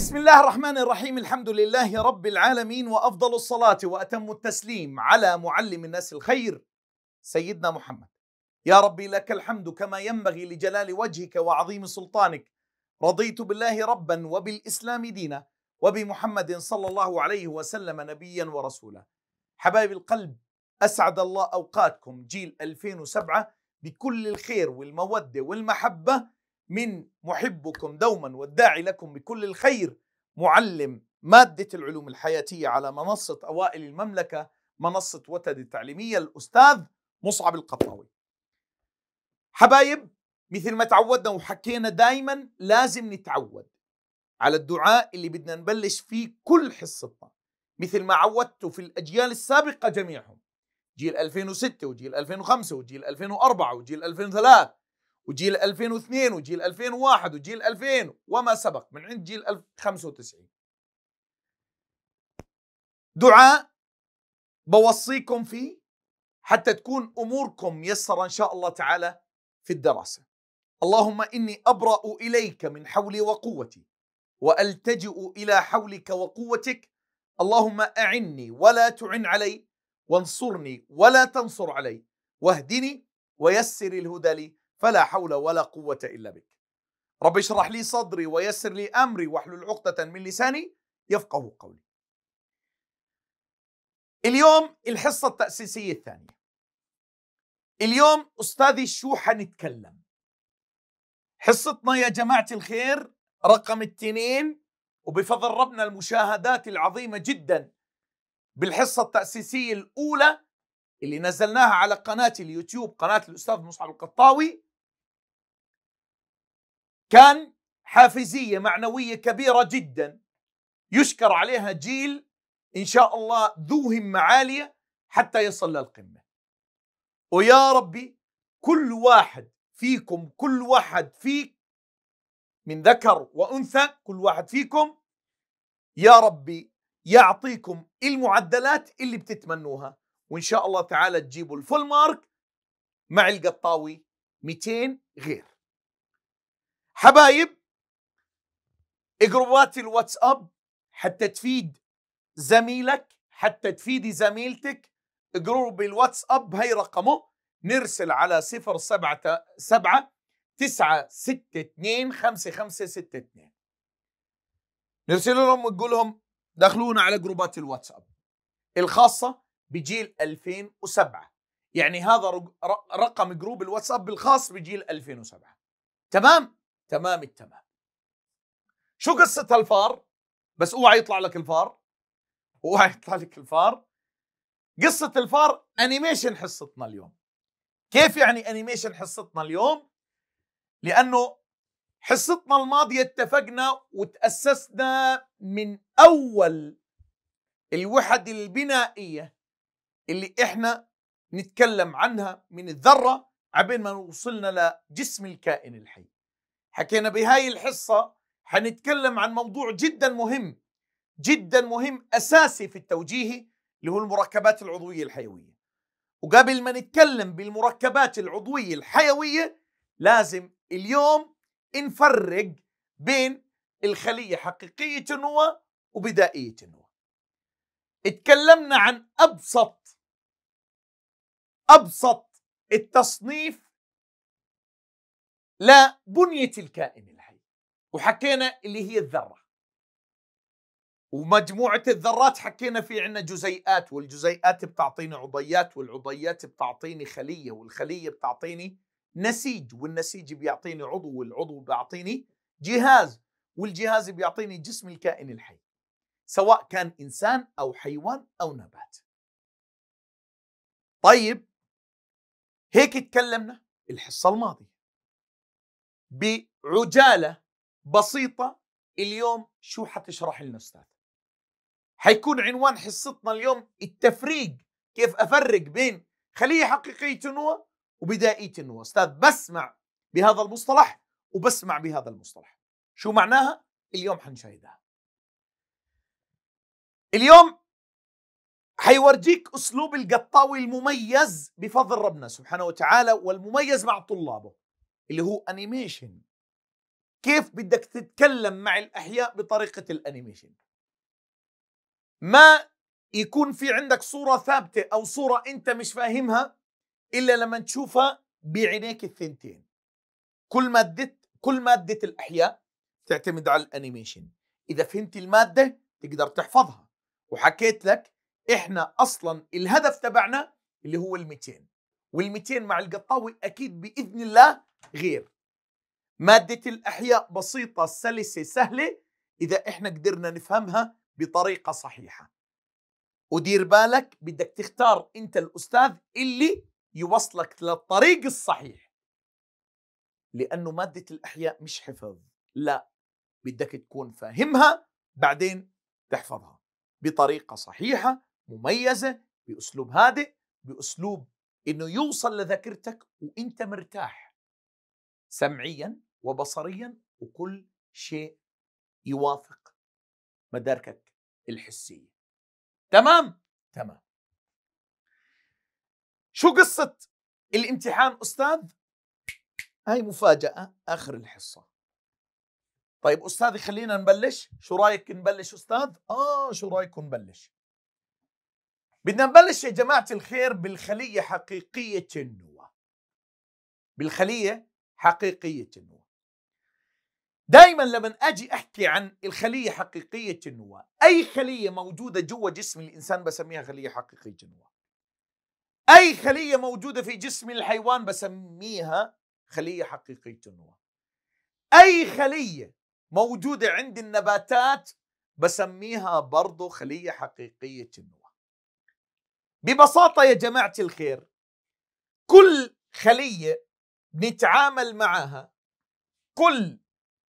بسم الله الرحمن الرحيم الحمد لله رب العالمين وافضل الصلاه واتم التسليم على معلم الناس الخير سيدنا محمد يا ربي لك الحمد كما ينبغي لجلال وجهك وعظيم سلطانك رضيت بالله ربا وبالاسلام دينا وبمحمد صلى الله عليه وسلم نبيا ورسولا حبايب القلب اسعد الله اوقاتكم جيل 2007 بكل الخير والموده والمحبه من محبكم دوما والداعي لكم بكل الخير معلم مادة العلوم الحياتية على منصة أوائل المملكة منصة وتد التعليمية الأستاذ مصعب القطاوي حبايب مثل ما تعودنا وحكينا دايما لازم نتعود على الدعاء اللي بدنا نبلش فيه كل حصتنا مثل ما عودتوا في الأجيال السابقة جميعهم جيل 2006 وجيل 2005 وجيل 2004 وجيل 2003 وجيل 2002 وجيل 2001 وجيل 2000 وما سبق من عند جيل 1095 دعاء بوصيكم فيه حتى تكون اموركم ميسره ان شاء الله تعالى في الدراسه. اللهم اني ابرأ اليك من حولي وقوتي والتجئ الى حولك وقوتك اللهم اعني ولا تعن علي وانصرني ولا تنصر علي واهدني ويسر الهدى لي فلا حول ولا قوة إلا بك رب اشرح لي صدري ويسر لي أمري واحلل عقدة من لساني يفقه قولي اليوم الحصة التأسيسية الثانية اليوم أستاذي شو حنتكلم حصتنا يا جماعة الخير رقم التنين وبفضل ربنا المشاهدات العظيمة جدا بالحصة التأسيسية الأولى اللي نزلناها على قناة اليوتيوب قناة الأستاذ مصعب القطاوي كان حافزيه معنويه كبيره جدا يشكر عليها جيل ان شاء الله ذو همه عاليه حتى يصل للقمه. ويا ربي كل واحد فيكم كل واحد فيك من ذكر وانثى كل واحد فيكم يا ربي يعطيكم المعدلات اللي بتتمنوها وان شاء الله تعالى تجيبوا الفول مارك مع القطاوي 200 غير حبايب جروبات الواتساب حتى تفيد زميلك حتى تفيد زميلتك جروب الواتساب هاي رقمه نرسل على صفر سبعة سبعة تسعة ستة اتنين خمسة خمسة ستة اتنين نرسل لهم ونقول لهم دخلونا على جروبات الواتساب الخاصة بجيل 2007 يعني هذا رقم جروب الواتساب الخاص بجيل 2007 تمام تمام التمام شو قصة الفار بس اوعى يطلع لك الفار اوعى يطلع لك الفار قصة الفار انيميشن حصتنا اليوم كيف يعني انيميشن حصتنا اليوم لانه حصتنا الماضية اتفقنا وتأسسنا من أول الوحد البنائية اللي إحنا نتكلم عنها من الذرة عبين ما وصلنا لجسم الكائن الحي حكينا بهاي الحصة حنتكلم عن موضوع جدا مهم جدا مهم أساسي في التوجيهي اللي هو المركبات العضوية الحيوية وقبل ما نتكلم بالمركبات العضوية الحيوية لازم اليوم نفرق بين الخلية حقيقية النواة وبدائية النواة اتكلمنا عن أبسط أبسط التصنيف لبنية الكائن الحي وحكينا اللي هي الذرة ومجموعة الذرات حكينا في عنا جزيئات والجزيئات بتعطيني عضيات والعضيات بتعطيني خلية والخلية بتعطيني نسيج والنسيج بيعطيني عضو والعضو بيعطيني جهاز والجهاز بيعطيني جسم الكائن الحي سواء كان إنسان أو حيوان أو نبات طيب هيك تكلمنا الحصة الماضية بعجاله بسيطه اليوم شو حتشرح لنا استاذ؟ حيكون عنوان حصتنا اليوم التفريق كيف افرق بين خليه حقيقيه النواه وبدائيه النواه استاذ بسمع بهذا المصطلح وبسمع بهذا المصطلح شو معناها اليوم حنشاهدها اليوم حيورجيك اسلوب القطاوي المميز بفضل ربنا سبحانه وتعالى والمميز مع طلابه اللي هو انيميشن كيف بدك تتكلم مع الاحياء بطريقه الانيميشن ما يكون في عندك صوره ثابته او صوره انت مش فاهمها الا لما تشوفها بعينيك الثنتين كل ماده كل ماده الاحياء تعتمد على الانيميشن اذا فهمت الماده تقدر تحفظها وحكيت لك احنا اصلا الهدف تبعنا اللي هو ال 200 وال200 مع القطاوي اكيد باذن الله غير ماده الاحياء بسيطه سلسه سهله اذا احنا قدرنا نفهمها بطريقه صحيحه ودير بالك بدك تختار انت الاستاذ اللي يوصلك للطريق الصحيح لانه ماده الاحياء مش حفظ لا بدك تكون فاهمها بعدين تحفظها بطريقه صحيحه مميزه باسلوب هادئ باسلوب انه يوصل لذاكرتك وانت مرتاح سمعيا وبصريا وكل شيء يوافق مداركك الحسيه تمام تمام شو قصه الامتحان استاذ هاي مفاجاه اخر الحصه طيب استاذي خلينا نبلش شو رايك نبلش استاذ اه شو رايكم نبلش بدنا نبلش يا جماعة الخير بالخلية حقيقية النوى بالخلية حقيقية النوى دائما لما أجي أحكي عن الخلية حقيقية النوى أي خلية موجودة جوا جسم الإنسان بسميها خلية حقيقية النوى أي خلية موجودة في جسم الحيوان بسميها خلية حقيقية النوى أي خلية موجودة عند النباتات بسميها برضو خلية حقيقية النوى ببساطة يا جماعة الخير كل خلية نتعامل معها كل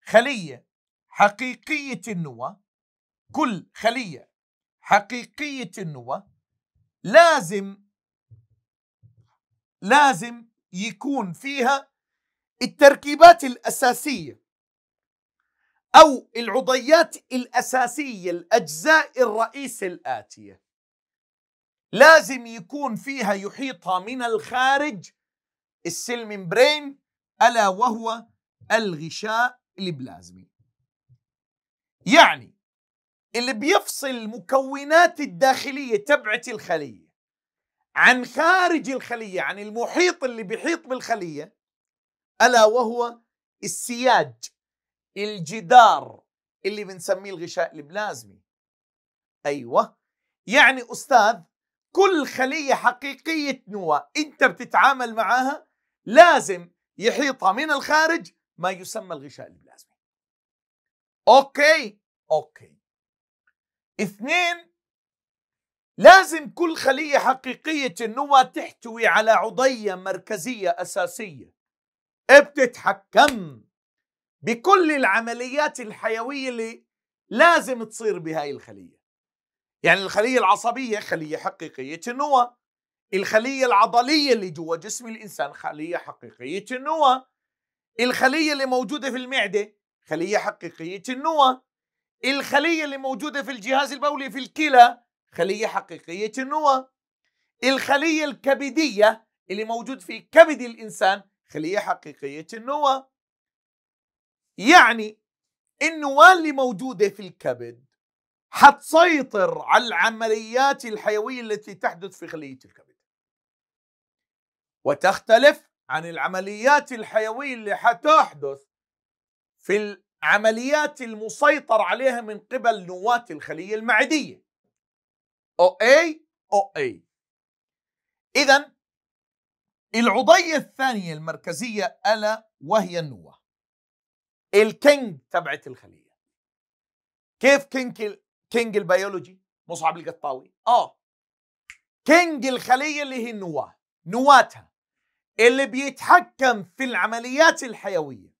خلية حقيقية النواة كل خلية حقيقية النواة لازم لازم يكون فيها التركيبات الأساسية أو العضيات الأساسية الأجزاء الرئيسة الآتية لازم يكون فيها يحيطها من الخارج السيل ممبرين ألا وهو الغشاء البلازمي يعني اللي بيفصل المكونات الداخلية تبعت الخلية عن خارج الخلية عن المحيط اللي بيحيط بالخلية ألا وهو السياج الجدار اللي بنسميه الغشاء البلازمي أيوة يعني أستاذ كل خلية حقيقية نواة أنت بتتعامل معها لازم يحيطها من الخارج ما يسمى الغشاء البلازمي أوكي أوكي اثنين لازم كل خلية حقيقية النواة تحتوي على عضية مركزية أساسية بتتحكم بكل العمليات الحيوية اللي لازم تصير بهاي الخلية يعني الخلية العصبية خلية حقيقية النوى الخلية العضلية اللي جوا جسم الإنسان خلية حقيقية النوى الخلية اللي موجودة في المعدة خلية حقيقية النوى الخلية اللي موجودة في الجهاز البولي في الكلى خلية حقيقية النوى الخلية الكبدية اللي موجود في كبد الإنسان خلية حقيقية النوى يعني النواة اللي موجودة في الكبد حتسيطر على العمليات الحيوية التي تحدث في خلية الكبد وتختلف عن العمليات الحيوية اللي حتحدث في العمليات المسيطر عليها من قبل نواة الخلية المعدية او اي او اي إذا العضية الثانية المركزية ألا وهي النواة الكينج تبعت الخلية كيف كينج كينج البيولوجي مصعب القطاوي اه كينج الخليه اللي هي النواه نواتها اللي بيتحكم في العمليات الحيويه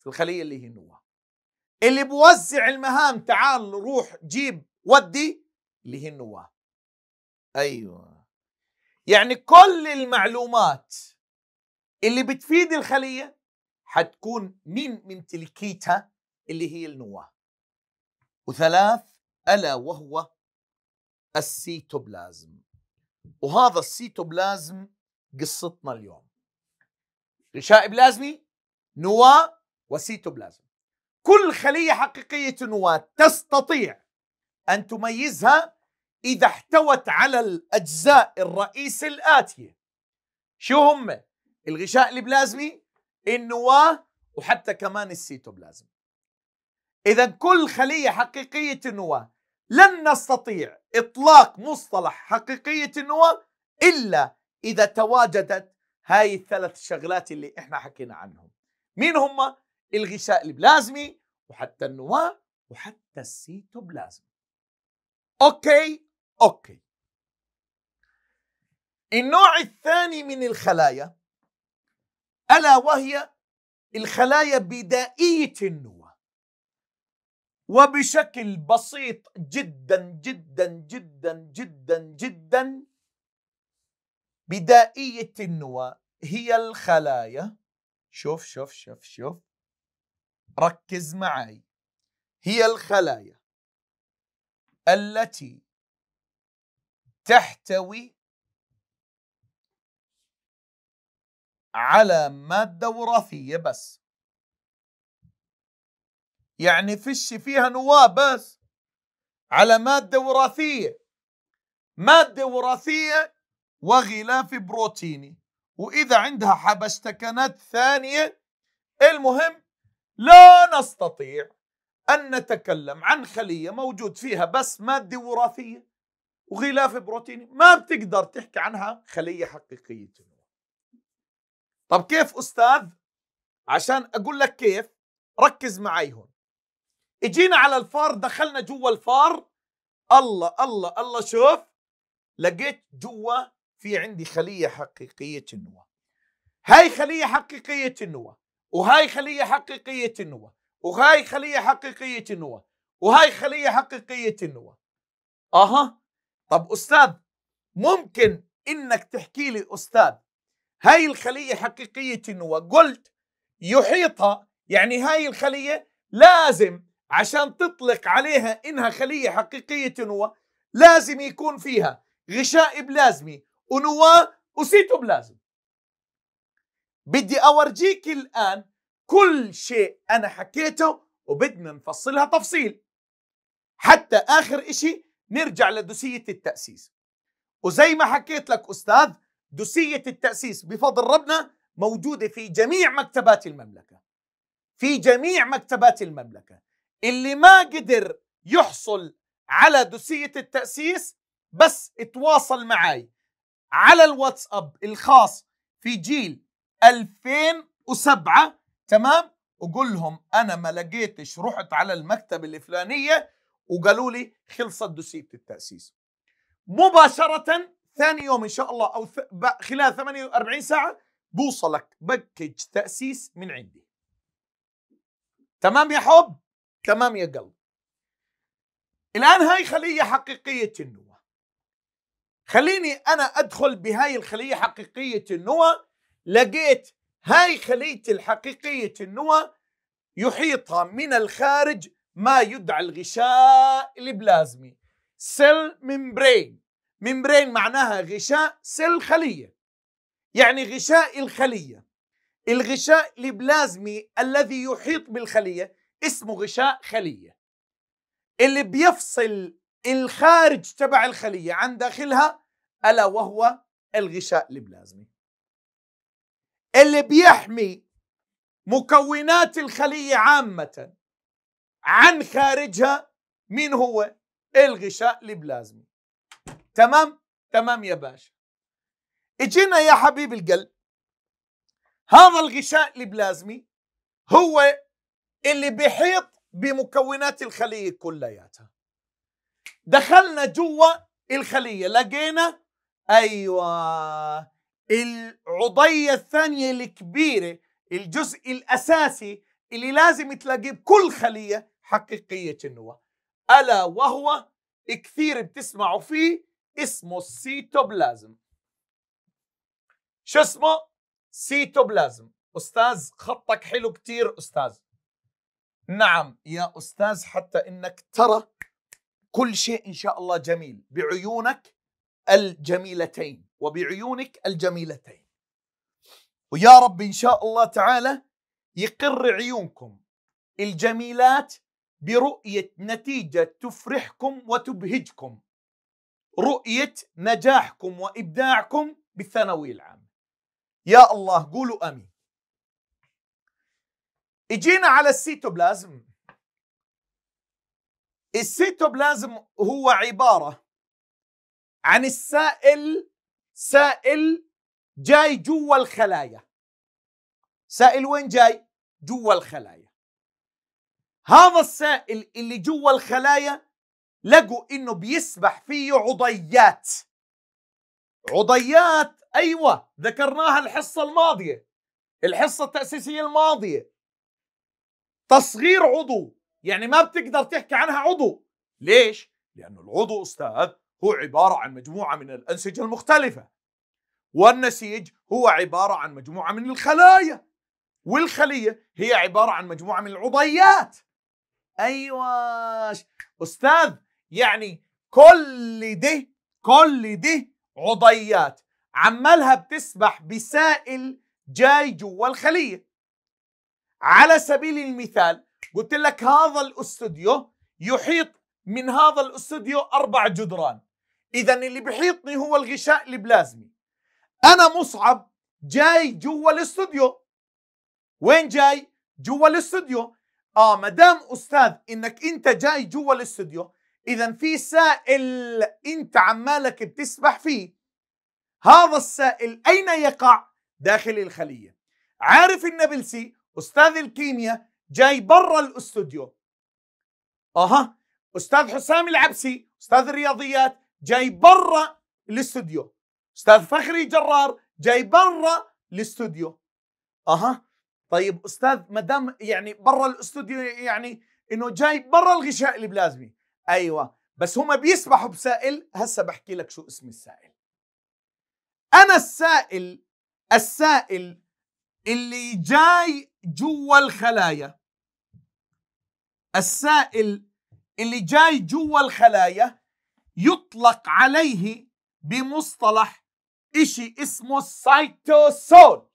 في الخليه اللي هي النواه اللي بوزع المهام تعال روح جيب ودي اللي هي النواه ايوه يعني كل المعلومات اللي بتفيد الخليه حتكون من من تلكيتها اللي هي النواه وثلاث ألا وهو السيتوبلازم وهذا السيتوبلازم قصتنا اليوم غشاء بلازمي نواة وسيتوبلازم كل خلية حقيقية نواة تستطيع أن تميزها إذا احتوت على الأجزاء الرئيسة الآتية شو هم؟ الغشاء البلازمي النواة وحتى كمان السيتوبلازم إذا كل خلية حقيقية النواة لن نستطيع إطلاق مصطلح حقيقية النواة إلا إذا تواجدت هاي الثلاث شغلات اللي إحنا حكينا عنهم مين هم؟ الغشاء البلازمي وحتى النواة وحتى السيتوبلازم أوكي أوكي النوع الثاني من الخلايا ألا وهي الخلايا بدائية النواة وبشكل بسيط جدا جدا جدا جدا جدا بدائية النواة هي الخلايا شوف شوف شوف شوف ركز معي هي الخلايا التي تحتوي على مادة وراثية بس يعني فيش فيها نواب بس على مادة وراثية مادة وراثية وغلاف بروتيني وإذا عندها حبشتكنات ثانية المهم لا نستطيع أن نتكلم عن خلية موجود فيها بس مادة وراثية وغلاف بروتيني ما بتقدر تحكي عنها خلية حقيقية طب كيف أستاذ عشان أقول لك كيف ركز معي هون اجينا على الفار دخلنا جوا الفار الله الله الله شوف لقيت جوا في عندي خلية حقيقية النواة هاي خلية حقيقية النواة وهاي خلية حقيقية النواة وهاي خلية حقيقية النواة وهاي خلية حقيقية النواة اها طب استاذ ممكن انك تحكي لي استاذ هاي الخلية حقيقية النواة قلت يحيطها يعني هاي الخلية لازم عشان تطلق عليها إنها خلية حقيقية نواة لازم يكون فيها غشاء بلازمي ونواة وسيتوبلازم بدي أورجيك الآن كل شيء أنا حكيته وبدنا نفصلها تفصيل حتى آخر إشي نرجع لدوسية التأسيس وزي ما حكيت لك أستاذ دوسية التأسيس بفضل ربنا موجودة في جميع مكتبات المملكة في جميع مكتبات المملكة اللي ما قدر يحصل على دوسية التأسيس بس اتواصل معي على الواتساب الخاص في جيل 2007 تمام وقول لهم انا ما لقيتش رحت على المكتب الفلانيه وقالوا لي خلصت دوسيه التاسيس مباشره ثاني يوم ان شاء الله او خلال 48 ساعه بوصلك بكج تاسيس من عندي تمام يا حب تمام يا قلب الآن هاي خلية حقيقية النوى خليني أنا أدخل بهاي الخلية حقيقية النوى لقيت هاي خلية الحقيقية النوى يحيطها من الخارج ما يدعى الغشاء البلازمي سيل ممبرين ممبرين معناها غشاء سيل خلية يعني غشاء الخلية الغشاء البلازمي الذي يحيط بالخلية اسمه غشاء خليه اللي بيفصل الخارج تبع الخليه عن داخلها الا وهو الغشاء البلازمي اللي بيحمي مكونات الخليه عامه عن خارجها مين هو الغشاء البلازمي تمام تمام يا باشا اجينا يا حبيب القلب هذا الغشاء البلازمي هو اللي بيحيط بمكونات الخليه كلياتها دخلنا جوا الخليه لقينا ايوه العضيه الثانيه الكبيره الجزء الاساسي اللي لازم تلاقيه بكل خليه حقيقيه النواه الا وهو كثير بتسمعوا فيه اسمه السيتوبلازم شو اسمه سيتوبلازم استاذ خطك حلو كتير استاذ نعم يا أستاذ حتى إنك ترى كل شيء إن شاء الله جميل بعيونك الجميلتين وبعيونك الجميلتين ويا رب إن شاء الله تعالى يقر عيونكم الجميلات برؤية نتيجة تفرحكم وتبهجكم رؤية نجاحكم وإبداعكم بالثانوية العامة يا الله قولوا أمين اجينا على السيتوبلازم السيتوبلازم هو عبارة عن السائل سائل جاي جوا الخلايا سائل وين جاي؟ جوا الخلايا هذا السائل اللي جوا الخلايا لقوا انه بيسبح فيه عضيات عضيات ايوه ذكرناها الحصه الماضيه الحصه التاسيسيه الماضيه تصغير عضو يعني ما بتقدر تحكي عنها عضو ليش؟ لأن العضو أستاذ هو عبارة عن مجموعة من الأنسجة المختلفة والنسيج هو عبارة عن مجموعة من الخلايا والخلية هي عبارة عن مجموعة من العضيات أيوة أستاذ يعني كل دي كل دي عضيات عمالها بتسبح بسائل جاي جوا الخلية على سبيل المثال قلت لك هذا الاستوديو يحيط من هذا الاستوديو اربع جدران اذا اللي بيحيطني هو الغشاء البلازمي انا مصعب جاي جوا الاستوديو وين جاي جوا الاستوديو اه ما دام استاذ انك انت جاي جوا الاستوديو اذا في سائل انت عمالك بتسبح فيه هذا السائل اين يقع داخل الخليه عارف النابلسي استاذ الكيمياء جاي برا الاستوديو اها استاذ حسام العبسي استاذ الرياضيات جاي برا الاستوديو استاذ فخري جرار جاي برا الاستوديو اها طيب استاذ ما دام يعني برا الاستوديو يعني انه جاي برا الغشاء البلازمي ايوه بس هم بيسبحوا بسائل هسه بحكي لك شو اسم السائل انا السائل السائل اللي جاي جوا الخلايا السائل اللي جاي جوا الخلايا يطلق عليه بمصطلح إشي اسمه السيتوسول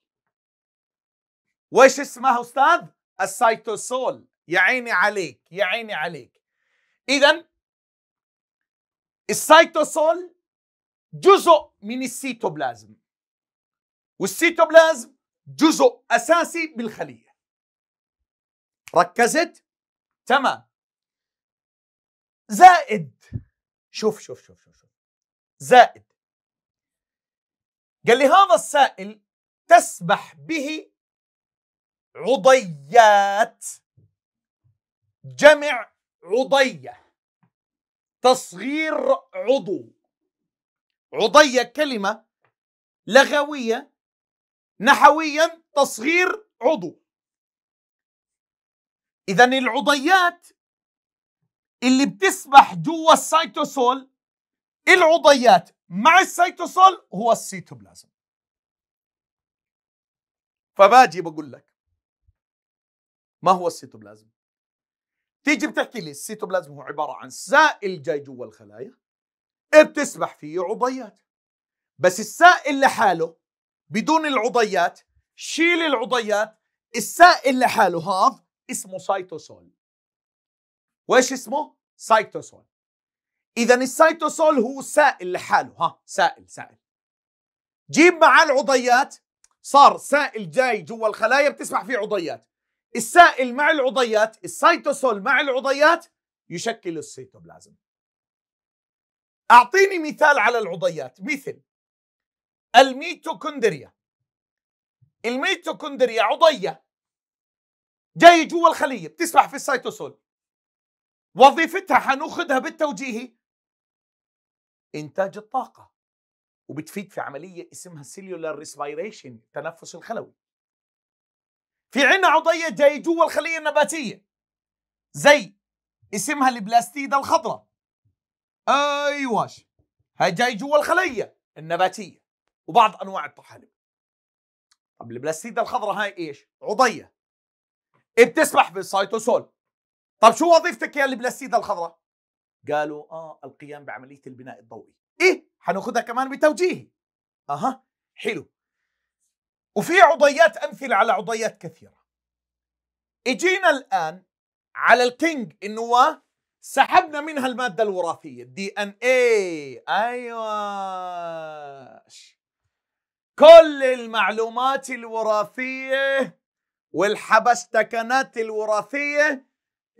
وإيش اسمها أستاذ؟ السيتوسول يا عيني عليك يا عيني عليك إذا السيتوسول جزء من السيتوبلازم والسيتوبلازم جزء اساسي بالخليه ركزت تمام زائد شوف شوف شوف شوف, شوف. زائد قال لي هذا السائل تسبح به عضيات جمع عضيه تصغير عضو عضيه كلمه لغويه نحويا تصغير عضو اذا العضيات اللي بتسبح جوا السيتوسول العضيات مع السيتوسول هو السيتوبلازم فباجي بقول لك ما هو السيتوبلازم تيجي بتحكي لي السيتوبلازم هو عباره عن سائل جاي جوا الخلايا بتسبح فيه عضيات بس السائل لحاله بدون العضيات شيل العضيات السائل لحاله هذا اسمه سايتوسول وايش اسمه؟ سايتوسول اذا السايتوسول هو سائل لحاله ها سائل سائل جيب معاه العضيات صار سائل جاي جوا الخلايا بتسمح فيه عضيات السائل مع العضيات السايتوسول مع العضيات يشكل السيتوبلازم اعطيني مثال على العضيات مثل الميتوكوندريا الميتوكوندريا عضيه جاي جوا الخليه بتسبح في السيتوسول وظيفتها حناخذها بالتوجيهي انتاج الطاقه وبتفيد في عمليه اسمها سيلولار ريسبيريشن التنفس الخلوي في عنا عضيه جاي جوا الخليه النباتيه زي اسمها البلاستيده الخضراء ايواش هاي جاي جوا الخليه النباتيه وبعض انواع الطحالب طب البلاستيدة الخضراء هاي ايش عضية بتسمح بالسيتوسول طب شو وظيفتك يا البلاستيدة الخضراء قالوا اه القيام بعملية البناء الضوئي ايه حناخذها كمان بتوجيهي اها حلو وفي عضيات امثله على عضيات كثيره اجينا الان على الكينج انه سحبنا منها الماده الوراثيه الدي ان اي ايوه كل المعلومات الوراثية والحبستكنات الوراثية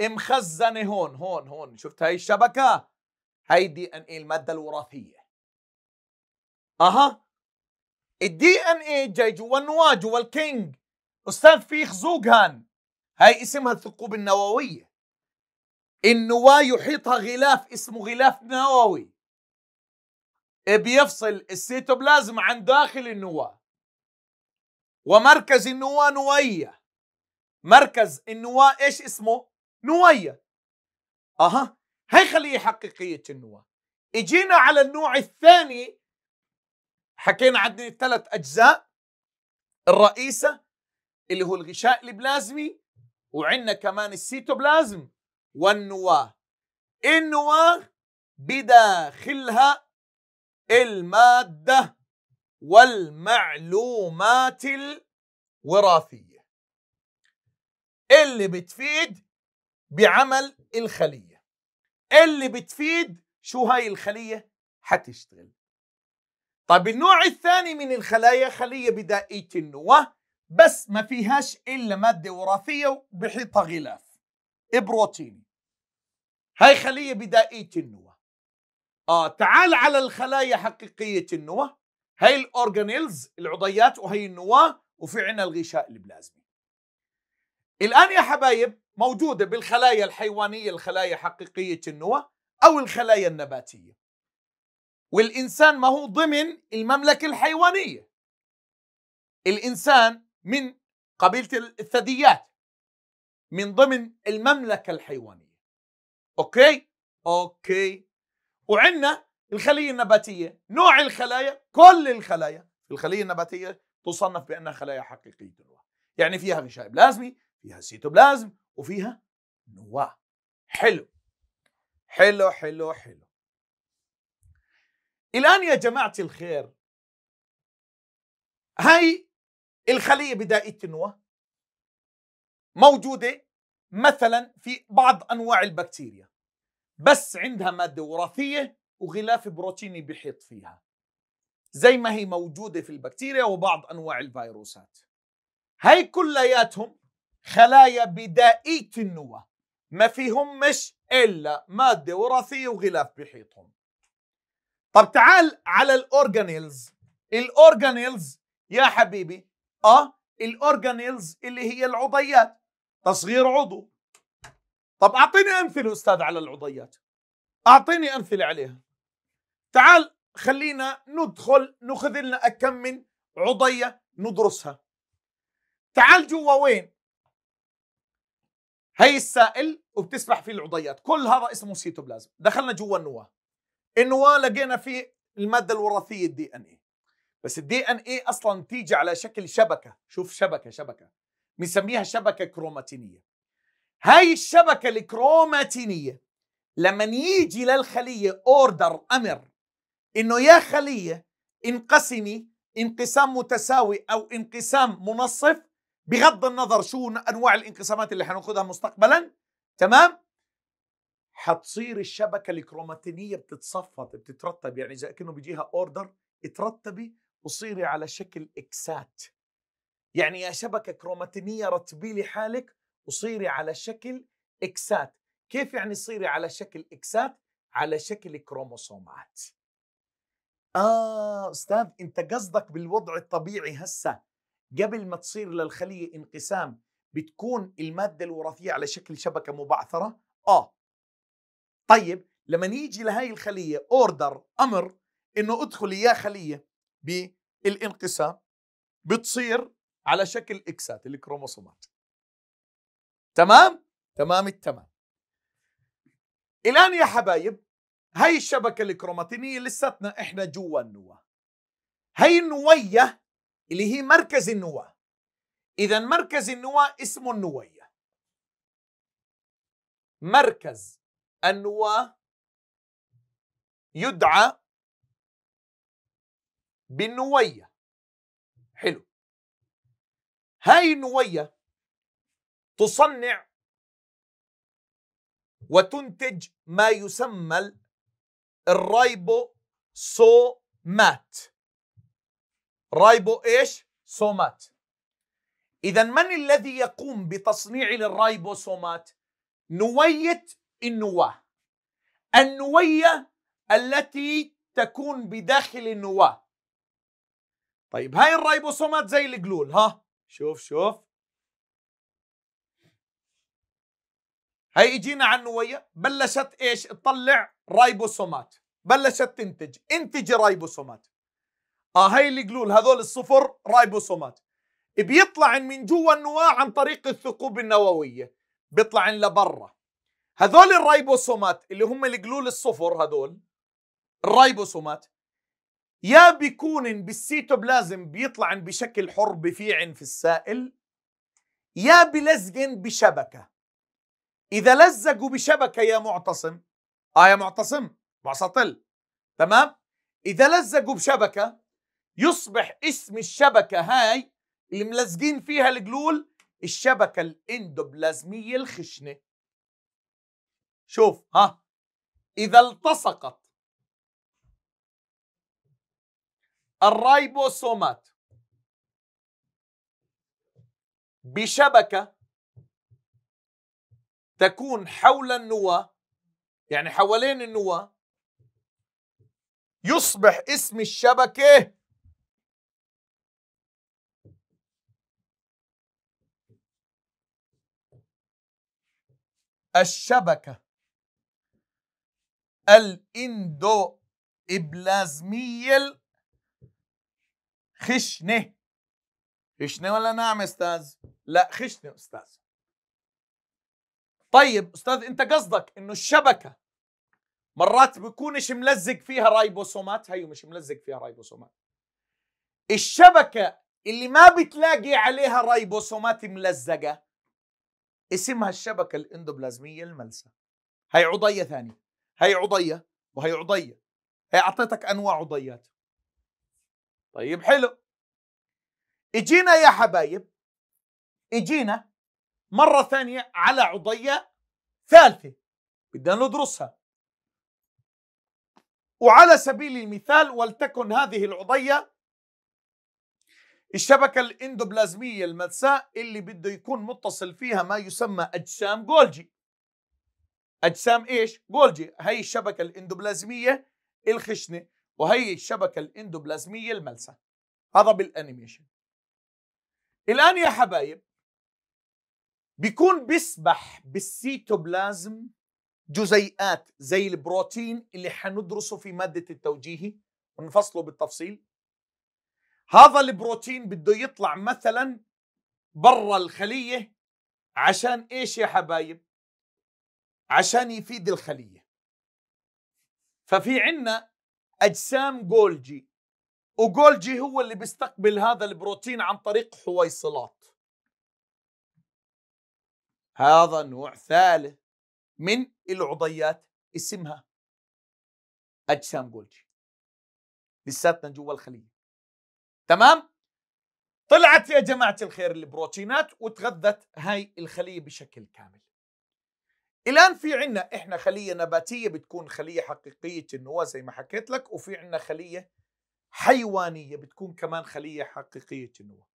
مخزنة هون هون هون شفت هاي الشبكة هاي دي ان اي المادة الوراثية اها الدي ان اي جاي جوا النواة جوا الكينج استاذ فيخ هان هاي اسمها الثقوب النووية النواة يحيطها غلاف اسمه غلاف نووي إيه بيفصل السيتوبلازم عن داخل النواه ومركز النواه نويه مركز النواه ايش اسمه نويه اها هي خليه حقيقيه النواه اجينا على النوع الثاني حكينا عن ثلاث اجزاء الرئيسه اللي هو الغشاء البلازمي وعندنا كمان السيتوبلازم والنواه إيه النواه بداخلها المادة والمعلومات الوراثية اللي بتفيد بعمل الخلية اللي بتفيد شو هاي الخلية حتشتغل طيب النوع الثاني من الخلايا خلية بدائية النواة بس ما فيهاش إلا مادة وراثية وبحيطها غلاف بروتين هاي خلية بدائية النواة آه تعال على الخلايا حقيقية النواة هاي الأورجانيلز العضيات وهي النواة وفي عنا الغشاء البلازمي الآن يا حبايب موجودة بالخلايا الحيوانية الخلايا حقيقية النواة أو الخلايا النباتية والإنسان ما هو ضمن المملكة الحيوانية الإنسان من قبيلة الثدييات من ضمن المملكة الحيوانية أوكي؟ أوكي وعندنا الخليه النباتيه نوع الخلايا كل الخلايا الخليه النباتيه تصنف بانها خلايا حقيقيه النواه يعني فيها غشاء بلازمي فيها سيتوبلازم وفيها نواه حلو حلو حلو حلو الان يا جماعه الخير هاي الخليه بدائيه النواه موجوده مثلا في بعض انواع البكتيريا بس عندها مادة وراثية وغلاف بروتيني بيحيط فيها زي ما هي موجودة في البكتيريا وبعض أنواع الفيروسات هاي كلياتهم خلايا بدائية النواة ما فيهمش إلا مادة وراثية وغلاف بيحيطهم طب تعال على الأورجانيلز الأورجانيلز يا حبيبي آه الأورجانيلز اللي هي العضيات تصغير عضو طب اعطيني امثله استاذ على العضيات اعطيني امثله عليها تعال خلينا ندخل ناخذ لنا كم من عضيه ندرسها تعال جوا وين هي السائل وبتسبح فيه العضيات كل هذا اسمه سيتوبلازم دخلنا جوا النواه النواه لقينا فيه الماده الوراثيه الدي ان اي بس الدي ان اي اصلا تيجي على شكل شبكه شوف شبكه شبكه بنسميها شبكه كروماتينيه هاي الشبكة الكروماتينية لما يجي للخلية اوردر امر انه يا خلية انقسمي انقسام متساوي او انقسام منصف بغض النظر شو انواع الانقسامات اللي حناخذها مستقبلا تمام حتصير الشبكة الكروماتينية بتتصفط بتترتب يعني زي كأنه بيجيها اوردر اترتبي وصيري على شكل اكسات يعني يا شبكة كروماتينية رتبي لي حالك وصيري على شكل اكسات كيف يعني صيري على شكل اكسات على شكل كروموسومات اه استاذ انت قصدك بالوضع الطبيعي هسه قبل ما تصير للخليه انقسام بتكون الماده الوراثيه على شكل شبكه مبعثره اه طيب لما يجي لهي الخليه اوردر امر انه ادخلي يا خليه بالانقسام بتصير على شكل اكسات الكروموسومات تمام تمام التمام الان يا حبايب هاي الشبكه الكروماتينيه لساتنا احنا جوا النواه هاي النويه اللي هي مركز النواه اذا مركز النواه اسمه النويه مركز النواه يدعى بالنويه حلو هاي النويه تصنع وتنتج ما يسمى الرايبوسومات رايبو ايش؟ سومات اذا من الذي يقوم بتصنيع الرايبوسومات؟ نوية النواة النوية التي تكون بداخل النواة طيب هاي الرايبوسومات زي الجلول ها شوف شوف اجينا على النويه بلشت ايش تطلع رايبوسومات بلشت تنتج انتج رايبوسومات اه هاي الجلول هذول الصفر رايبوسومات بيطلع من جوا النواه عن طريق الثقوب النوويه بيطلع لبرا هذول الرايبوسومات اللي هم الجلول الصفر هذول الرايبوسومات يا بيكون بالسيتوبلازم بيطلع بشكل حر بفيع في السائل يا بلزق بشبكه إذا لزقوا بشبكة يا معتصم آه يا معتصم معسطل تمام إذا لزقوا بشبكة يصبح اسم الشبكة هاي اللي ملزقين فيها الجلول الشبكة الاندوبلازمية الخشنة شوف ها إذا التصقت الرايبوسومات بشبكة تكون حول النواة يعني حوالين النواة يصبح اسم الشبكة الشبكة الاندو إبلازمية خشنة خشنة ولا نعم استاذ؟ لا خشنة استاذ طيب استاذ انت قصدك انه الشبكه مرات بكونش ملزق فيها رايبوسومات هيو مش ملزق فيها رايبوسومات الشبكه اللي ما بتلاقي عليها رايبوسومات ملزقه اسمها الشبكه الاندوبلازميه الملسه هي عضيه ثانيه هي عضيه وهي عضيه هي اعطيتك انواع عضيات طيب حلو اجينا يا حبايب اجينا مرة ثانية على عضية ثالثة بدنا ندرسها وعلى سبيل المثال ولتكن هذه العضية الشبكة الاندوبلازمية الملساء اللي بده يكون متصل فيها ما يسمى أجسام جولجي أجسام إيش؟ جولجي هي الشبكة الاندوبلازمية الخشنة وهي الشبكة الاندوبلازمية الملساء هذا بالأنيميشن الآن يا حبايب بيكون بيسبح بالسيتوبلازم جزيئات زي البروتين اللي حندرسه في مادة التوجيهي ونفصله بالتفصيل هذا البروتين بده يطلع مثلا برا الخلية عشان ايش يا حبايب عشان يفيد الخلية ففي عنا أجسام جولجي وجولجي هو اللي بيستقبل هذا البروتين عن طريق حويصلات هذا نوع ثالث من العضيات اسمها اجسام جولجي لساتنا جوا الخليه تمام طلعت يا جماعه الخير البروتينات وتغذت هاي الخليه بشكل كامل الان في عنا احنا خليه نباتيه بتكون خليه حقيقيه النواه زي ما حكيت لك وفي عنا خليه حيوانيه بتكون كمان خليه حقيقيه النواه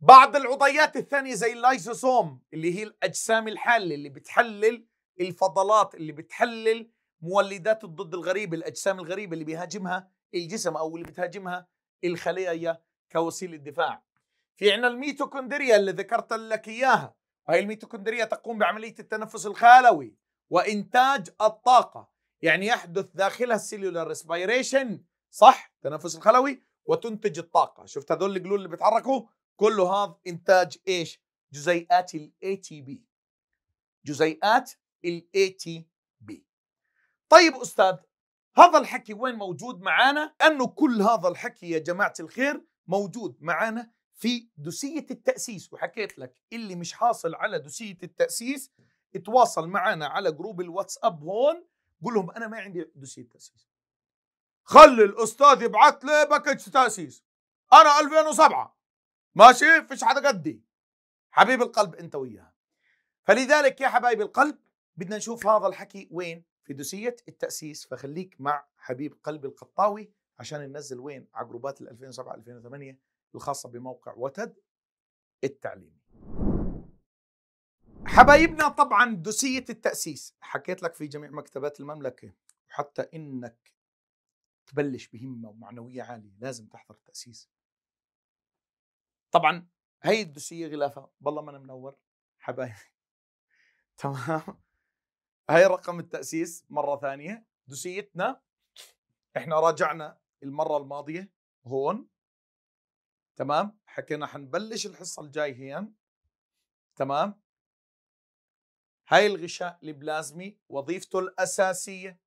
بعض العضيات الثانية زي اللايزوسوم اللي هي الأجسام الحالة اللي بتحلل الفضلات اللي بتحلل مولدات الضد الغريبة الأجسام الغريبة اللي بيهاجمها الجسم أو اللي بتهاجمها الخلية كوسيلة دفاع في عنا الميتوكوندريا اللي ذكرت لك إياها هاي الميتوكوندريا تقوم بعملية التنفس الخلوي وإنتاج الطاقة يعني يحدث داخلها السيلولار ريسبيريشن صح تنفس الخلوي وتنتج الطاقة شفت هذول الجلول اللي بيتحركوا كله هذا انتاج ايش جزيئات الاي تي بي جزيئات الاي تي بي طيب استاذ هذا الحكي وين موجود معانا انه كل هذا الحكي يا جماعه الخير موجود معانا في دوسيه التاسيس وحكيت لك اللي مش حاصل على دوسيه التاسيس اتواصل معنا على جروب الواتساب هون قول لهم انا ما عندي دوسيه تاسيس خلي الاستاذ يبعث لي باكج تاسيس انا 2007 ماشي فيش حدا قدي حبيب القلب انت وياها فلذلك يا حبايب القلب بدنا نشوف هذا الحكي وين في دوسية التأسيس فخليك مع حبيب قلب القطاوي عشان ننزل وين على جروبات ال 2007 2008 الخاصة بموقع وتد التعليمي حبايبنا طبعا دوسية التأسيس حكيت لك في جميع مكتبات المملكة حتى إنك تبلش بهمة ومعنوية عالية لازم تحضر التأسيس طبعا هي الدوسيه غلافها بالله ما انا منور حبايبي تمام هاي رقم التاسيس مره ثانيه دوسيتنا احنا راجعنا المره الماضيه هون تمام حكينا حنبلش الحصه الجاي هين تمام هاي الغشاء البلازمي وظيفته الاساسيه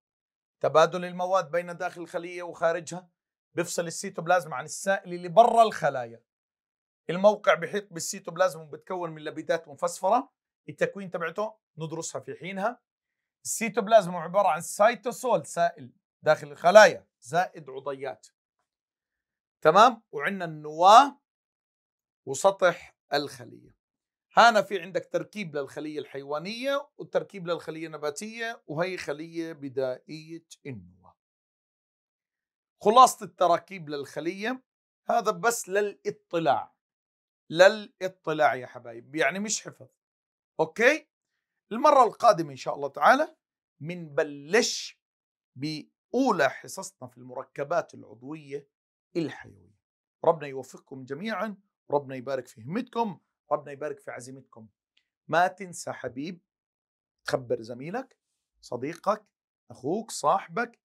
تبادل المواد بين داخل الخليه وخارجها بيفصل السيتوبلازم عن السائل اللي برا الخلايا الموقع بيحيط بالسيتوبلازم وبتكون من لبيدات مفسفره التكوين تبعته ندرسها في حينها السيتوبلازم عباره عن سيتوسول سائل داخل الخلايا زائد عضيات تمام وعندنا النواه وسطح الخليه هنا في عندك تركيب للخليه الحيوانيه وتركيب للخليه النباتيه وهي خليه بدائيه النواه خلاصه التراكيب للخليه هذا بس للاطلاع للاطلاع يا حبايب يعني مش حفظ اوكي المرة القادمة ان شاء الله تعالى منبلش بأولى حصصنا في المركبات العضوية الحيوية ربنا يوفقكم جميعا ربنا يبارك في همتكم ربنا يبارك في عزيمتكم ما تنسى حبيب تخبر زميلك صديقك اخوك صاحبك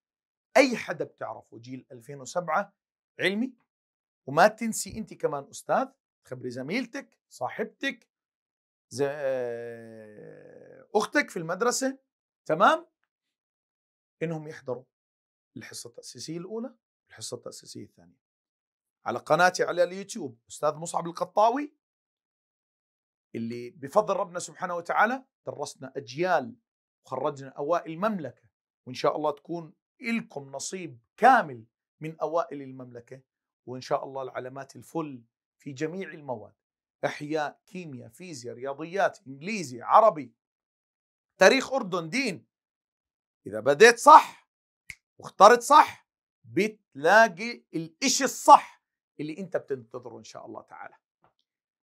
اي حدا بتعرفه جيل 2007 علمي وما تنسي انت كمان استاذ خبري زميلتك صاحبتك اختك في المدرسه تمام انهم يحضروا الحصه التاسيسيه الاولى الحصه التاسيسيه الثانيه على قناتي على اليوتيوب استاذ مصعب القطاوي اللي بفضل ربنا سبحانه وتعالى درسنا اجيال وخرجنا اوائل المملكه وان شاء الله تكون إلكم نصيب كامل من اوائل المملكه وان شاء الله العلامات الفل في جميع المواد احياء كيمياء فيزياء رياضيات انجليزي عربي تاريخ اردن دين اذا بديت صح واخترت صح بتلاقي الاشي الصح اللي انت بتنتظره ان شاء الله تعالى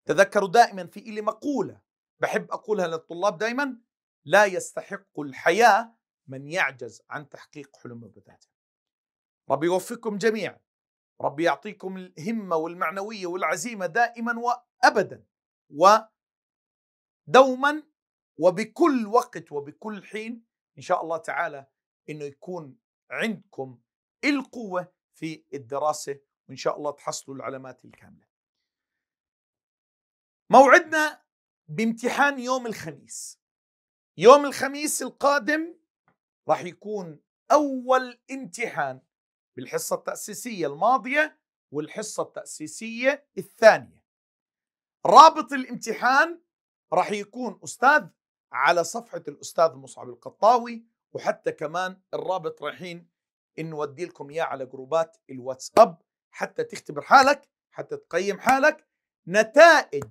تذكروا دائما في إلي مقولة بحب أقولها للطلاب دائما لا يستحق الحياة من يعجز عن تحقيق حلمه بذاته ربي يوفقكم جميعا رب يعطيكم الهمة والمعنوية والعزيمة دائما وأبدا ودوما وبكل وقت وبكل حين إن شاء الله تعالى أنه يكون عندكم القوة في الدراسة وإن شاء الله تحصلوا العلامات الكاملة موعدنا بامتحان يوم الخميس يوم الخميس القادم راح يكون أول امتحان بالحصة التأسيسية الماضية والحصة التأسيسية الثانية رابط الامتحان راح يكون أستاذ على صفحة الأستاذ مصعب القطاوي وحتى كمان الرابط رايحين نودي لكم إياه على جروبات الواتساب حتى تختبر حالك حتى تقيم حالك نتائج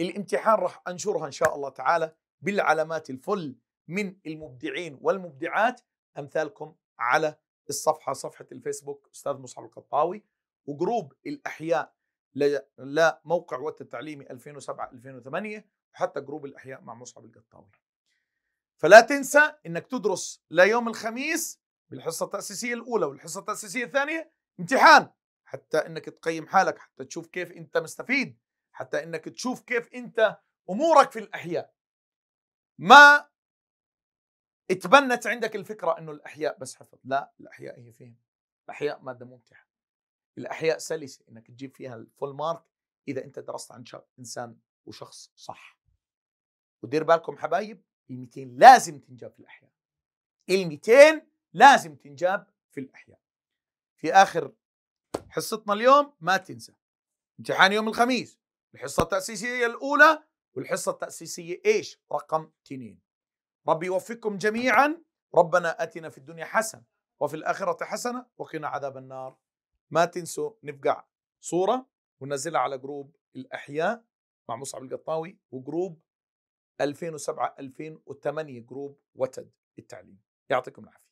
الامتحان راح أنشرها إن شاء الله تعالى بالعلامات الفل من المبدعين والمبدعات أمثالكم على الصفحه صفحه الفيسبوك استاذ مصعب القطاوي وجروب الاحياء لموقع وقت التعليمي 2007 2008 وحتى جروب الاحياء مع مصعب القطاوي فلا تنسى انك تدرس ليوم الخميس بالحصه التاسيسيه الاولى والحصه التاسيسيه الثانيه امتحان حتى انك تقيم حالك حتى تشوف كيف انت مستفيد حتى انك تشوف كيف انت امورك في الاحياء ما اتبنت عندك الفكره انه الاحياء بس حفظ لا الاحياء هي فهم الاحياء ماده ممتعه الاحياء سلسه انك تجيب فيها الفول مارك اذا انت درست عن انسان وشخص صح ودير بالكم حبايب ال 200 لازم تنجاب في الاحياء ال 200 لازم تنجاب في الاحياء في اخر حصتنا اليوم ما تنسى امتحان يوم الخميس الحصه التاسيسيه الاولى والحصه التاسيسيه ايش رقم تنين رب يوفقكم جميعا ربنا أتنا في الدنيا حسنة وفي الآخرة حسنة وقنا عذاب النار ما تنسوا نبقى صورة وننزلها على جروب الأحياء مع مصعب القطاوي وجروب 2007 2008 جروب وتد التعليم يعطيكم العافية